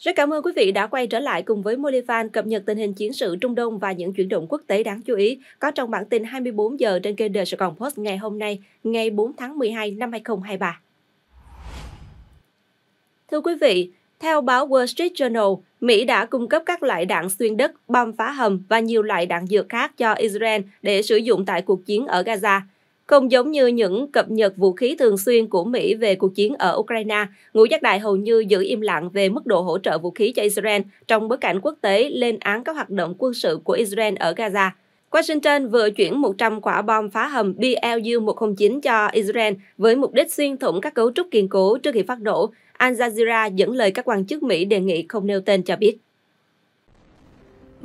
Rất cảm ơn quý vị đã quay trở lại cùng với Molifan cập nhật tình hình chiến sự Trung Đông và những chuyển động quốc tế đáng chú ý có trong bản tin 24 giờ trên kênh The Sài Gòn Post ngày hôm nay, ngày 4 tháng 12 năm 2023. Thưa quý vị, theo báo Wall Street Journal, Mỹ đã cung cấp các loại đạn xuyên đất, bom phá hầm và nhiều loại đạn dược khác cho Israel để sử dụng tại cuộc chiến ở Gaza – không giống như những cập nhật vũ khí thường xuyên của Mỹ về cuộc chiến ở Ukraine, Ngũ Giác Đại hầu như giữ im lặng về mức độ hỗ trợ vũ khí cho Israel trong bối cảnh quốc tế lên án các hoạt động quân sự của Israel ở Gaza. Washington vừa chuyển 100 quả bom phá hầm BLU-109 cho Israel với mục đích xuyên thủng các cấu trúc kiên cố trước khi phát nổ. Al Jazeera dẫn lời các quan chức Mỹ đề nghị không nêu tên cho biết.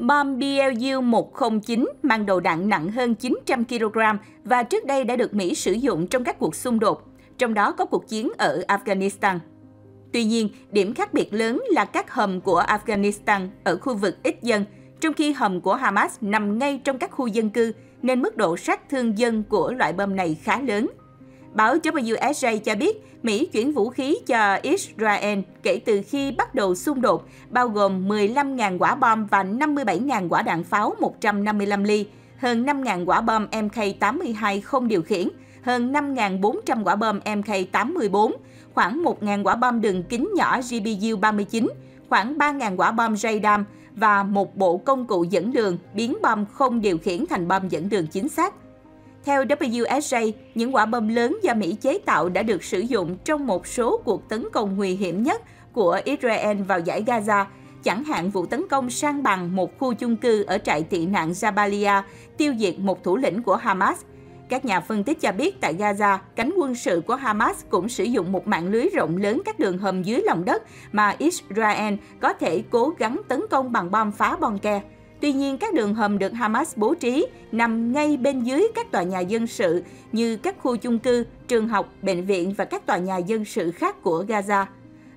Bom BLU 109 mang đầu đạn nặng hơn 900 kg và trước đây đã được Mỹ sử dụng trong các cuộc xung đột, trong đó có cuộc chiến ở Afghanistan. Tuy nhiên, điểm khác biệt lớn là các hầm của Afghanistan ở khu vực ít dân, trong khi hầm của Hamas nằm ngay trong các khu dân cư, nên mức độ sát thương dân của loại bom này khá lớn – Báo WSJ cho biết Mỹ chuyển vũ khí cho Israel kể từ khi bắt đầu xung đột, bao gồm 15.000 quả bom và 57.000 quả đạn pháo 155 ly, hơn 5.000 quả bom MK82 không điều khiển, hơn 5.400 quả bom MK84, khoảng 1.000 quả bom đường kính nhỏ GBU-39, khoảng 3.000 quả bom radar và một bộ công cụ dẫn đường biến bom không điều khiển thành bom dẫn đường chính xác theo WSJ, những quả bom lớn do Mỹ chế tạo đã được sử dụng trong một số cuộc tấn công nguy hiểm nhất của Israel vào giải Gaza, chẳng hạn vụ tấn công sang bằng một khu chung cư ở trại tị nạn Jabalia, tiêu diệt một thủ lĩnh của Hamas. Các nhà phân tích cho biết tại Gaza, cánh quân sự của Hamas cũng sử dụng một mạng lưới rộng lớn các đường hầm dưới lòng đất mà Israel có thể cố gắng tấn công bằng bom phá bom ke. Tuy nhiên, các đường hầm được Hamas bố trí nằm ngay bên dưới các tòa nhà dân sự như các khu chung cư, trường học, bệnh viện và các tòa nhà dân sự khác của Gaza.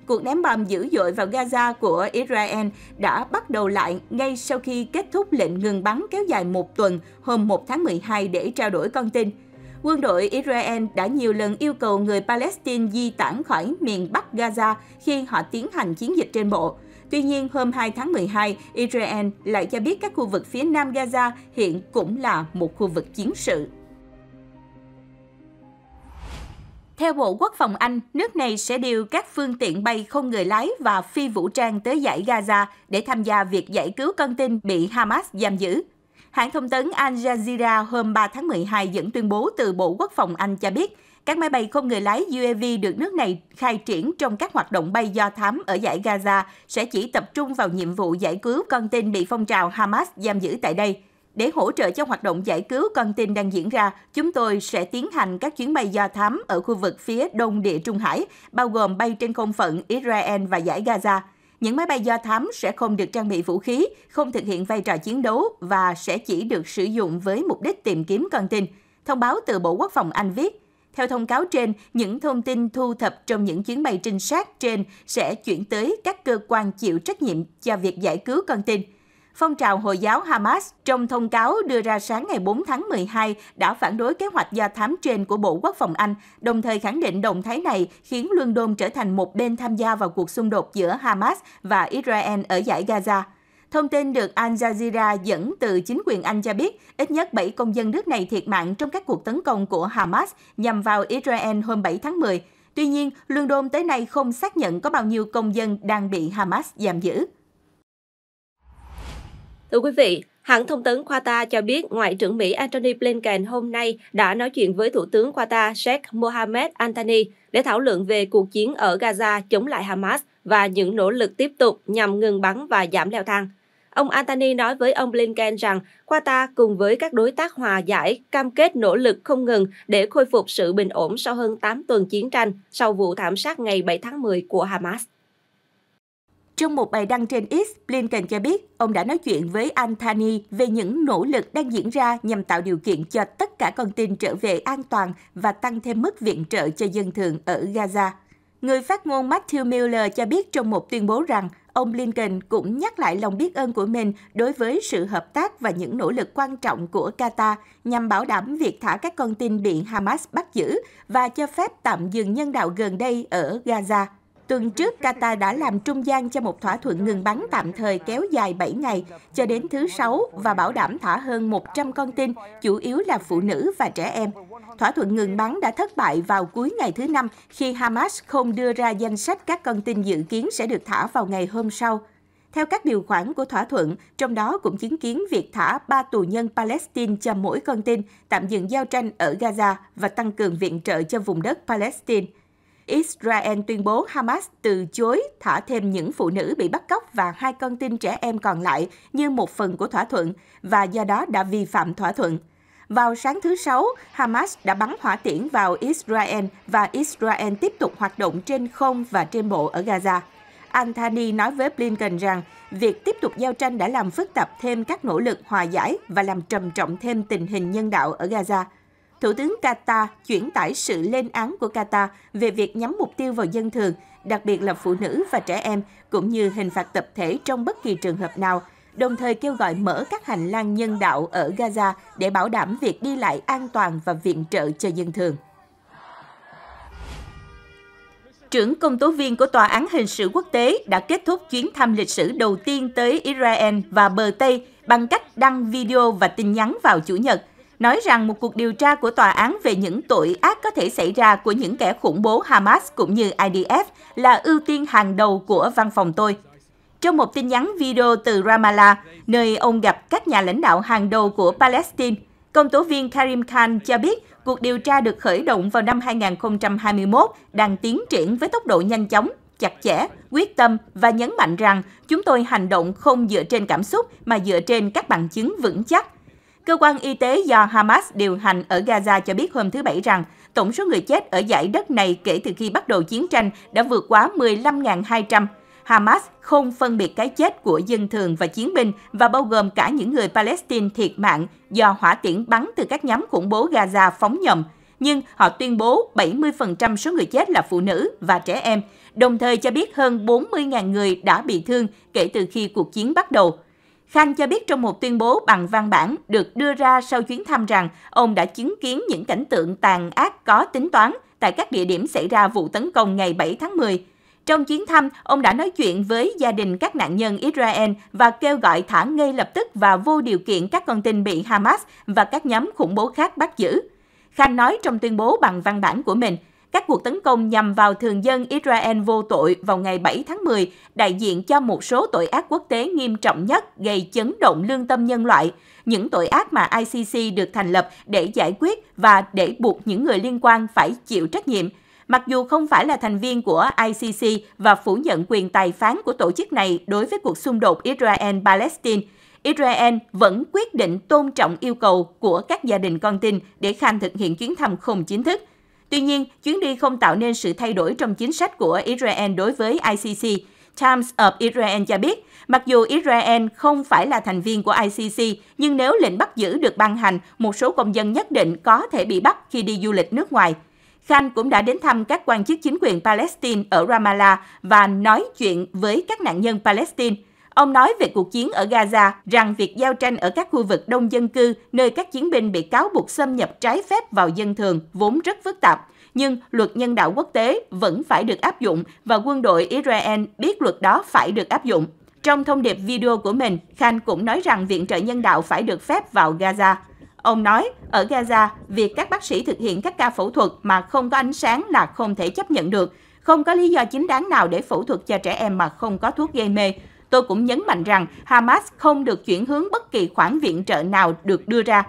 Cuộc ném bom dữ dội vào Gaza của Israel đã bắt đầu lại ngay sau khi kết thúc lệnh ngừng bắn kéo dài một tuần hôm 1 tháng 12 để trao đổi con tin. Quân đội Israel đã nhiều lần yêu cầu người Palestine di tản khỏi miền Bắc Gaza khi họ tiến hành chiến dịch trên bộ. Tuy nhiên, hôm 2 tháng 12, Israel lại cho biết các khu vực phía nam Gaza hiện cũng là một khu vực chiến sự. Theo Bộ Quốc phòng Anh, nước này sẽ điều các phương tiện bay không người lái và phi vũ trang tới giải Gaza để tham gia việc giải cứu con tin bị Hamas giam giữ. Hãng thông tấn Al Jazeera hôm 3 tháng 12 dẫn tuyên bố từ Bộ Quốc phòng Anh cho biết, các máy bay không người lái UAV được nước này khai triển trong các hoạt động bay do thám ở giải Gaza sẽ chỉ tập trung vào nhiệm vụ giải cứu con tin bị phong trào Hamas giam giữ tại đây. Để hỗ trợ cho hoạt động giải cứu con tin đang diễn ra, chúng tôi sẽ tiến hành các chuyến bay do thám ở khu vực phía đông địa Trung Hải, bao gồm bay trên không phận Israel và giải Gaza. Những máy bay do thám sẽ không được trang bị vũ khí, không thực hiện vai trò chiến đấu và sẽ chỉ được sử dụng với mục đích tìm kiếm con tin. Thông báo từ Bộ Quốc phòng Anh viết, theo thông cáo trên, những thông tin thu thập trong những chuyến bay trinh sát trên sẽ chuyển tới các cơ quan chịu trách nhiệm cho việc giải cứu con tin. Phong trào Hồi giáo Hamas trong thông cáo đưa ra sáng ngày 4 tháng 12 đã phản đối kế hoạch do thám trên của Bộ Quốc phòng Anh, đồng thời khẳng định động thái này khiến London trở thành một bên tham gia vào cuộc xung đột giữa Hamas và Israel ở giải Gaza. Thông tin được Al Jazeera dẫn từ chính quyền Anh cho biết, ít nhất 7 công dân nước này thiệt mạng trong các cuộc tấn công của Hamas nhằm vào Israel hôm 7 tháng 10. Tuy nhiên, London tới nay không xác nhận có bao nhiêu công dân đang bị Hamas giam giữ. Thưa quý vị, hãng thông tấn Qatar cho biết Ngoại trưởng Mỹ Antony Blinken hôm nay đã nói chuyện với Thủ tướng Qatar Sheikh Mohammed Antony để thảo luận về cuộc chiến ở Gaza chống lại Hamas và những nỗ lực tiếp tục nhằm ngừng bắn và giảm leo thang. Ông Antony nói với ông Blinken rằng Qatar cùng với các đối tác hòa giải cam kết nỗ lực không ngừng để khôi phục sự bình ổn sau hơn 8 tuần chiến tranh sau vụ thảm sát ngày 7 tháng 10 của Hamas. Trong một bài đăng trên X, Blinken cho biết ông đã nói chuyện với Anthony về những nỗ lực đang diễn ra nhằm tạo điều kiện cho tất cả con tin trở về an toàn và tăng thêm mức viện trợ cho dân thường ở Gaza. Người phát ngôn Matthew Miller cho biết trong một tuyên bố rằng Ông Lincoln cũng nhắc lại lòng biết ơn của mình đối với sự hợp tác và những nỗ lực quan trọng của Qatar nhằm bảo đảm việc thả các con tin bị Hamas bắt giữ và cho phép tạm dừng nhân đạo gần đây ở Gaza. Tuần trước, Qatar đã làm trung gian cho một thỏa thuận ngừng bắn tạm thời kéo dài 7 ngày cho đến thứ Sáu và bảo đảm thả hơn 100 con tin, chủ yếu là phụ nữ và trẻ em thỏa thuận ngừng bắn đã thất bại vào cuối ngày thứ Năm khi Hamas không đưa ra danh sách các con tin dự kiến sẽ được thả vào ngày hôm sau. Theo các điều khoản của thỏa thuận, trong đó cũng chứng kiến việc thả ba tù nhân Palestine cho mỗi con tin, tạm dừng giao tranh ở Gaza và tăng cường viện trợ cho vùng đất Palestine. Israel tuyên bố Hamas từ chối thả thêm những phụ nữ bị bắt cóc và hai con tin trẻ em còn lại như một phần của thỏa thuận và do đó đã vi phạm thỏa thuận. Vào sáng thứ Sáu, Hamas đã bắn hỏa tiễn vào Israel và Israel tiếp tục hoạt động trên không và trên bộ ở Gaza. Anthony nói với Blinken rằng việc tiếp tục giao tranh đã làm phức tạp thêm các nỗ lực hòa giải và làm trầm trọng thêm tình hình nhân đạo ở Gaza. Thủ tướng Qatar chuyển tải sự lên án của Qatar về việc nhắm mục tiêu vào dân thường, đặc biệt là phụ nữ và trẻ em, cũng như hình phạt tập thể trong bất kỳ trường hợp nào – đồng thời kêu gọi mở các hành lang nhân đạo ở Gaza để bảo đảm việc đi lại an toàn và viện trợ cho dân thường. Trưởng công tố viên của Tòa án Hình sự Quốc tế đã kết thúc chuyến thăm lịch sử đầu tiên tới Israel và bờ Tây bằng cách đăng video và tin nhắn vào Chủ nhật, nói rằng một cuộc điều tra của tòa án về những tội ác có thể xảy ra của những kẻ khủng bố Hamas cũng như IDF là ưu tiên hàng đầu của văn phòng tôi trong một tin nhắn video từ Ramallah, nơi ông gặp các nhà lãnh đạo hàng đầu của Palestine. Công tố viên Karim Khan cho biết cuộc điều tra được khởi động vào năm 2021 đang tiến triển với tốc độ nhanh chóng, chặt chẽ, quyết tâm và nhấn mạnh rằng chúng tôi hành động không dựa trên cảm xúc mà dựa trên các bằng chứng vững chắc. Cơ quan y tế do Hamas điều hành ở Gaza cho biết hôm thứ Bảy rằng tổng số người chết ở giải đất này kể từ khi bắt đầu chiến tranh đã vượt quá 15.200. Hamas không phân biệt cái chết của dân thường và chiến binh và bao gồm cả những người Palestine thiệt mạng do hỏa tiễn bắn từ các nhóm khủng bố Gaza phóng nhầm. Nhưng họ tuyên bố 70% số người chết là phụ nữ và trẻ em, đồng thời cho biết hơn 40.000 người đã bị thương kể từ khi cuộc chiến bắt đầu. Khan cho biết trong một tuyên bố bằng văn bản được đưa ra sau chuyến thăm rằng ông đã chứng kiến những cảnh tượng tàn ác có tính toán tại các địa điểm xảy ra vụ tấn công ngày 7 tháng 10. Trong chuyến thăm, ông đã nói chuyện với gia đình các nạn nhân Israel và kêu gọi thả ngay lập tức và vô điều kiện các con tin bị Hamas và các nhóm khủng bố khác bắt giữ. Khan nói trong tuyên bố bằng văn bản của mình, các cuộc tấn công nhằm vào thường dân Israel vô tội vào ngày 7 tháng 10 đại diện cho một số tội ác quốc tế nghiêm trọng nhất gây chấn động lương tâm nhân loại, những tội ác mà ICC được thành lập để giải quyết và để buộc những người liên quan phải chịu trách nhiệm – Mặc dù không phải là thành viên của ICC và phủ nhận quyền tài phán của tổ chức này đối với cuộc xung đột Israel-Palestine, Israel vẫn quyết định tôn trọng yêu cầu của các gia đình con tin để Khan thực hiện chuyến thăm không chính thức. Tuy nhiên, chuyến đi không tạo nên sự thay đổi trong chính sách của Israel đối với ICC. Times of Israel cho biết, mặc dù Israel không phải là thành viên của ICC, nhưng nếu lệnh bắt giữ được ban hành, một số công dân nhất định có thể bị bắt khi đi du lịch nước ngoài. Khanh cũng đã đến thăm các quan chức chính quyền Palestine ở Ramallah và nói chuyện với các nạn nhân Palestine. Ông nói về cuộc chiến ở Gaza rằng việc giao tranh ở các khu vực đông dân cư nơi các chiến binh bị cáo buộc xâm nhập trái phép vào dân thường vốn rất phức tạp. Nhưng luật nhân đạo quốc tế vẫn phải được áp dụng và quân đội Israel biết luật đó phải được áp dụng. Trong thông điệp video của mình, Khan cũng nói rằng viện trợ nhân đạo phải được phép vào Gaza. Ông nói, ở Gaza, việc các bác sĩ thực hiện các ca phẫu thuật mà không có ánh sáng là không thể chấp nhận được. Không có lý do chính đáng nào để phẫu thuật cho trẻ em mà không có thuốc gây mê. Tôi cũng nhấn mạnh rằng Hamas không được chuyển hướng bất kỳ khoản viện trợ nào được đưa ra.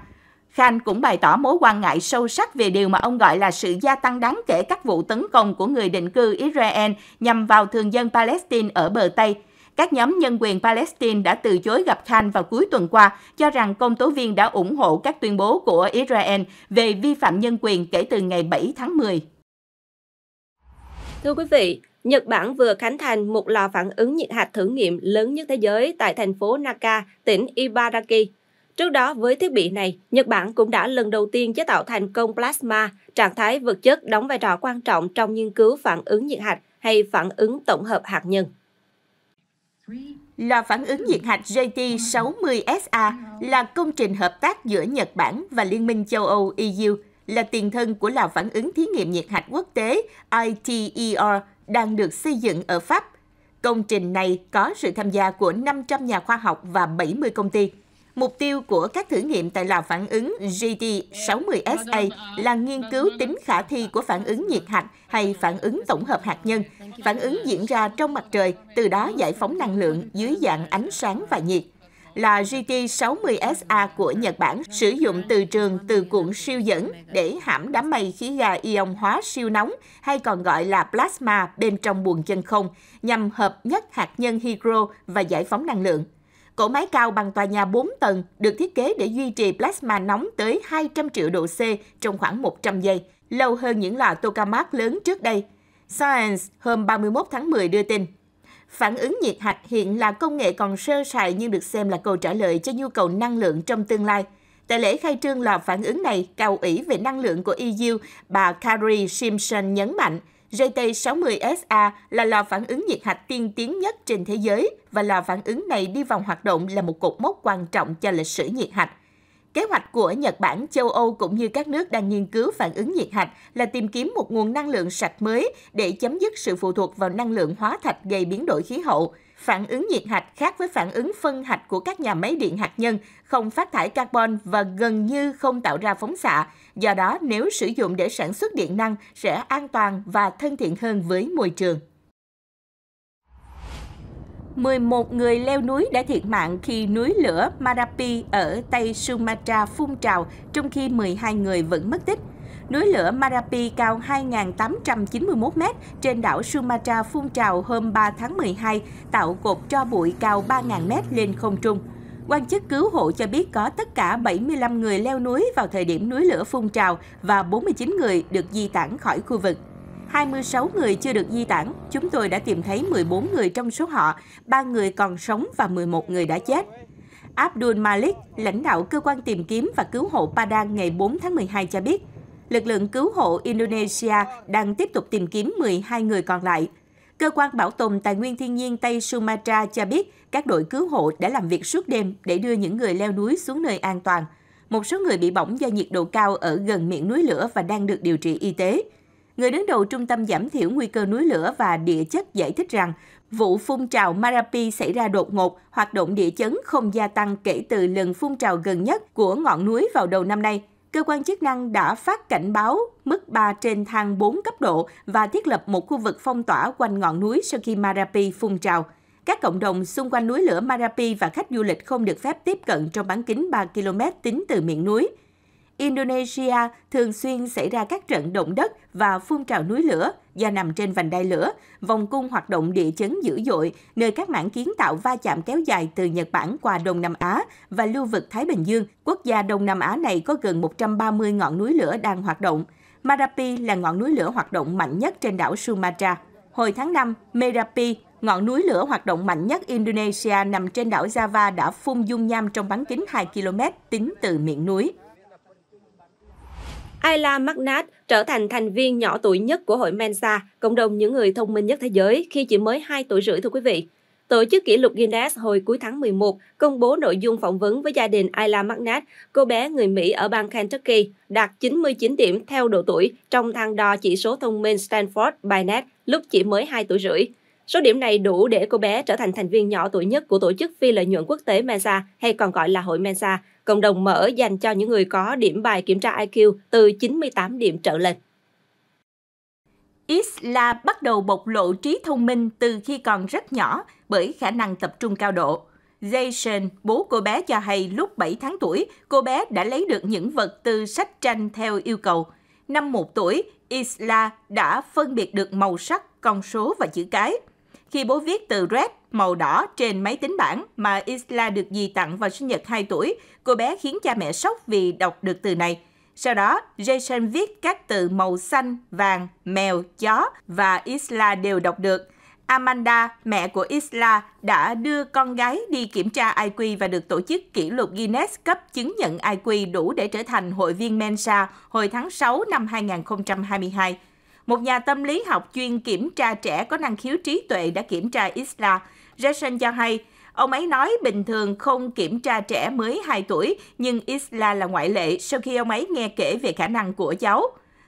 Khan cũng bày tỏ mối quan ngại sâu sắc về điều mà ông gọi là sự gia tăng đáng kể các vụ tấn công của người định cư Israel nhằm vào thường dân Palestine ở bờ Tây. Các nhóm nhân quyền Palestine đã từ chối gặp Khan vào cuối tuần qua, cho rằng công tố viên đã ủng hộ các tuyên bố của Israel về vi phạm nhân quyền kể từ ngày 7 tháng 10. Thưa quý vị, Nhật Bản vừa khánh thành một lò phản ứng nhiệt hạch thử nghiệm lớn nhất thế giới tại thành phố Naka, tỉnh Ibaraki. Trước đó, với thiết bị này, Nhật Bản cũng đã lần đầu tiên chế tạo thành công plasma, trạng thái vật chất đóng vai trò quan trọng trong nghiên cứu phản ứng nhiệt hạch hay phản ứng tổng hợp hạt nhân. Lò phản ứng nhiệt hạch JT60SA là công trình hợp tác giữa Nhật Bản và Liên minh châu Âu EU, là tiền thân của lò phản ứng thí nghiệm nhiệt hạch quốc tế ITER đang được xây dựng ở Pháp. Công trình này có sự tham gia của 500 nhà khoa học và 70 công ty. Mục tiêu của các thử nghiệm tại lò phản ứng GD60SA là nghiên cứu tính khả thi của phản ứng nhiệt hạch hay phản ứng tổng hợp hạt nhân. Phản ứng diễn ra trong mặt trời, từ đó giải phóng năng lượng dưới dạng ánh sáng và nhiệt là GT60SA của Nhật Bản sử dụng từ trường từ cuộn siêu dẫn để hãm đám mây khí ga ion hóa siêu nóng hay còn gọi là plasma bên trong buồng chân không nhằm hợp nhất hạt nhân hydro và giải phóng năng lượng. Cỗ máy cao bằng tòa nhà 4 tầng được thiết kế để duy trì plasma nóng tới 200 triệu độ C trong khoảng 100 giây, lâu hơn những lò tokamak lớn trước đây. Science hôm 31 tháng 10 đưa tin. Phản ứng nhiệt hạch hiện là công nghệ còn sơ sài nhưng được xem là câu trả lời cho nhu cầu năng lượng trong tương lai. Tại lễ khai trương lò phản ứng này, cao ủy về năng lượng của EU, bà Carrie Simpson nhấn mạnh – JT60SA là lò phản ứng nhiệt hạch tiên tiến nhất trên thế giới và lò phản ứng này đi vào hoạt động là một cột mốc quan trọng cho lịch sử nhiệt hạch. Kế hoạch của Nhật Bản, châu Âu cũng như các nước đang nghiên cứu phản ứng nhiệt hạch là tìm kiếm một nguồn năng lượng sạch mới để chấm dứt sự phụ thuộc vào năng lượng hóa thạch gây biến đổi khí hậu. Phản ứng nhiệt hạch khác với phản ứng phân hạch của các nhà máy điện hạt nhân, không phát thải carbon và gần như không tạo ra phóng xạ, Do đó, nếu sử dụng để sản xuất điện năng sẽ an toàn và thân thiện hơn với môi trường. 11 người leo núi đã thiệt mạng khi núi lửa Marapi ở Tây Sumatra phun trào, trong khi 12 người vẫn mất tích. Núi lửa Marapi cao 2.891 m trên đảo Sumatra phun trào hôm 3 tháng 12, tạo cột cho bụi cao 3.000 m lên không trung. Quan chức cứu hộ cho biết có tất cả 75 người leo núi vào thời điểm núi lửa phun trào và 49 người được di tản khỏi khu vực. 26 người chưa được di tản, chúng tôi đã tìm thấy 14 người trong số họ, 3 người còn sống và 11 người đã chết. Abdul Malik, lãnh đạo cơ quan tìm kiếm và cứu hộ Padang ngày 4 tháng 12 cho biết, lực lượng cứu hộ Indonesia đang tiếp tục tìm kiếm 12 người còn lại. Cơ quan bảo tồn tài nguyên thiên nhiên Tây Sumatra cho biết các đội cứu hộ đã làm việc suốt đêm để đưa những người leo núi xuống nơi an toàn. Một số người bị bỏng do nhiệt độ cao ở gần miệng núi lửa và đang được điều trị y tế. Người đứng đầu Trung tâm Giảm thiểu Nguy cơ núi lửa và địa chất giải thích rằng vụ phun trào Marapi xảy ra đột ngột, hoạt động địa chấn không gia tăng kể từ lần phun trào gần nhất của ngọn núi vào đầu năm nay – cơ quan chức năng đã phát cảnh báo mức 3 trên thang 4 cấp độ và thiết lập một khu vực phong tỏa quanh ngọn núi sau khi Marapi phun trào. Các cộng đồng xung quanh núi lửa Marapi và khách du lịch không được phép tiếp cận trong bán kính 3 km tính từ miệng núi – Indonesia thường xuyên xảy ra các trận động đất và phun trào núi lửa do nằm trên vành đai lửa, vòng cung hoạt động địa chấn dữ dội, nơi các mảng kiến tạo va chạm kéo dài từ Nhật Bản qua Đông Nam Á và lưu vực Thái Bình Dương. Quốc gia Đông Nam Á này có gần 130 ngọn núi lửa đang hoạt động. Merapi là ngọn núi lửa hoạt động mạnh nhất trên đảo Sumatra. Hồi tháng 5, Merapi, ngọn núi lửa hoạt động mạnh nhất Indonesia nằm trên đảo Java đã phun dung nham trong bán kính 2 km tính từ miệng núi. Ayla Magnat trở thành thành viên nhỏ tuổi nhất của hội Mensa, cộng đồng những người thông minh nhất thế giới khi chỉ mới 2 tuổi rưỡi thưa quý vị. Tổ chức kỷ lục Guinness hồi cuối tháng 11 công bố nội dung phỏng vấn với gia đình Ayla Magnat, cô bé người Mỹ ở bang Kentucky, đạt 99 điểm theo độ tuổi trong thang đo chỉ số thông minh Stanford Binet lúc chỉ mới 2 tuổi rưỡi. Số điểm này đủ để cô bé trở thành thành viên nhỏ tuổi nhất của tổ chức phi lợi nhuận quốc tế MENSA hay còn gọi là hội MENSA, cộng đồng mở dành cho những người có điểm bài kiểm tra IQ từ 98 điểm trở lên. Isla bắt đầu bộc lộ trí thông minh từ khi còn rất nhỏ bởi khả năng tập trung cao độ. Jason, bố cô bé cho hay lúc 7 tháng tuổi, cô bé đã lấy được những vật từ sách tranh theo yêu cầu. Năm 1 tuổi, Isla đã phân biệt được màu sắc, con số và chữ cái khi bố viết từ red màu đỏ trên máy tính bảng mà Isla được dì tặng vào sinh nhật 2 tuổi, cô bé khiến cha mẹ sốc vì đọc được từ này. Sau đó, Jason viết các từ màu xanh, vàng, mèo, chó và Isla đều đọc được. Amanda, mẹ của Isla, đã đưa con gái đi kiểm tra IQ và được tổ chức kỷ lục Guinness cấp chứng nhận IQ đủ để trở thành hội viên Mensa hồi tháng 6 năm 2022 một nhà tâm lý học chuyên kiểm tra trẻ có năng khiếu trí tuệ đã kiểm tra Isla. Jason cho hay, Ông ấy nói bình thường không kiểm tra trẻ mới 2 tuổi, nhưng Isla là ngoại lệ sau khi ông ấy nghe kể về khả năng của cháu.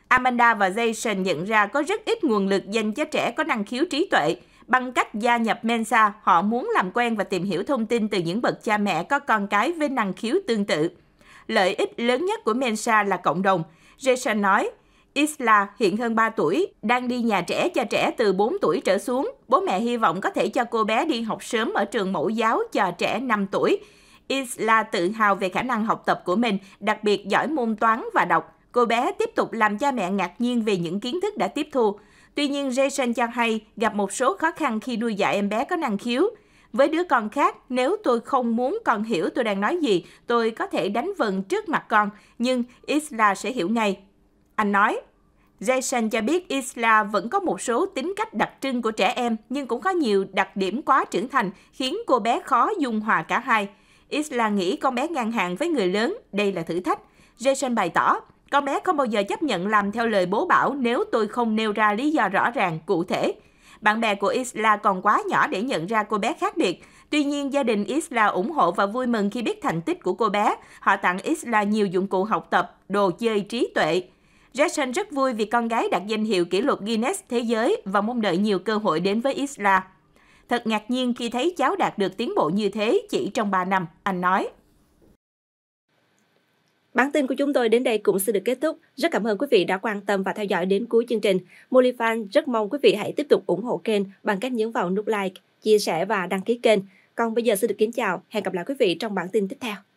Amanda và Jason nhận ra có rất ít nguồn lực dành cho trẻ có năng khiếu trí tuệ. Bằng cách gia nhập Mensa, họ muốn làm quen và tìm hiểu thông tin từ những bậc cha mẹ có con cái với năng khiếu tương tự. Lợi ích lớn nhất của Mensa là cộng đồng. Jason nói, Isla, hiện hơn 3 tuổi, đang đi nhà trẻ cho trẻ từ 4 tuổi trở xuống. Bố mẹ hy vọng có thể cho cô bé đi học sớm ở trường mẫu giáo cho trẻ 5 tuổi. Isla tự hào về khả năng học tập của mình, đặc biệt giỏi môn toán và đọc. Cô bé tiếp tục làm cha mẹ ngạc nhiên về những kiến thức đã tiếp thu. Tuy nhiên, Jason cho hay gặp một số khó khăn khi nuôi dạy em bé có năng khiếu. Với đứa con khác, nếu tôi không muốn con hiểu tôi đang nói gì, tôi có thể đánh vần trước mặt con, nhưng Isla sẽ hiểu ngay. Anh nói, Jason cho biết Isla vẫn có một số tính cách đặc trưng của trẻ em nhưng cũng có nhiều đặc điểm quá trưởng thành khiến cô bé khó dung hòa cả hai. Isla nghĩ con bé ngang hàng với người lớn, đây là thử thách. Jason bày tỏ, con bé không bao giờ chấp nhận làm theo lời bố bảo nếu tôi không nêu ra lý do rõ ràng, cụ thể. Bạn bè của Isla còn quá nhỏ để nhận ra cô bé khác biệt. Tuy nhiên, gia đình Isla ủng hộ và vui mừng khi biết thành tích của cô bé. Họ tặng Isla nhiều dụng cụ học tập, đồ chơi trí tuệ. Jackson rất vui vì con gái đạt danh hiệu kỷ lục Guinness thế giới và mong đợi nhiều cơ hội đến với Isla. Thật ngạc nhiên khi thấy cháu đạt được tiến bộ như thế chỉ trong 3 năm, anh nói. Bản tin của chúng tôi đến đây cũng xin được kết thúc. Rất cảm ơn quý vị đã quan tâm và theo dõi đến cuối chương trình. Molifan rất mong quý vị hãy tiếp tục ủng hộ kênh bằng cách nhấn vào nút like, chia sẻ và đăng ký kênh. Còn bây giờ xin được kính chào, hẹn gặp lại quý vị trong bản tin tiếp theo.